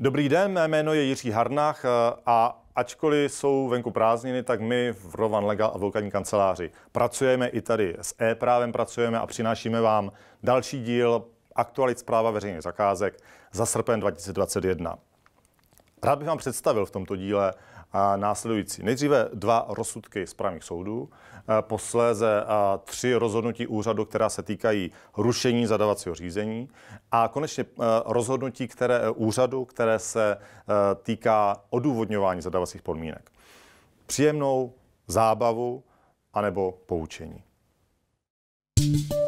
Dobrý den, mé jméno je Jiří Harnach eh, a ačkoliv jsou venku prázdniny, tak my v Rovan Legal advokátní kanceláři pracujeme i tady s e-právem pracujeme a přinášíme vám další díl aktualit zpráva veřejných zakázek za srpen 2021. Rád bych vám představil v tomto díle následující. Nejdříve dva rozsudky právních soudů, posléze tři rozhodnutí úřadu, která se týkají rušení zadavacího řízení a konečně rozhodnutí které, úřadu, které se týká odůvodňování zadavacích podmínek. Příjemnou zábavu anebo poučení. thank you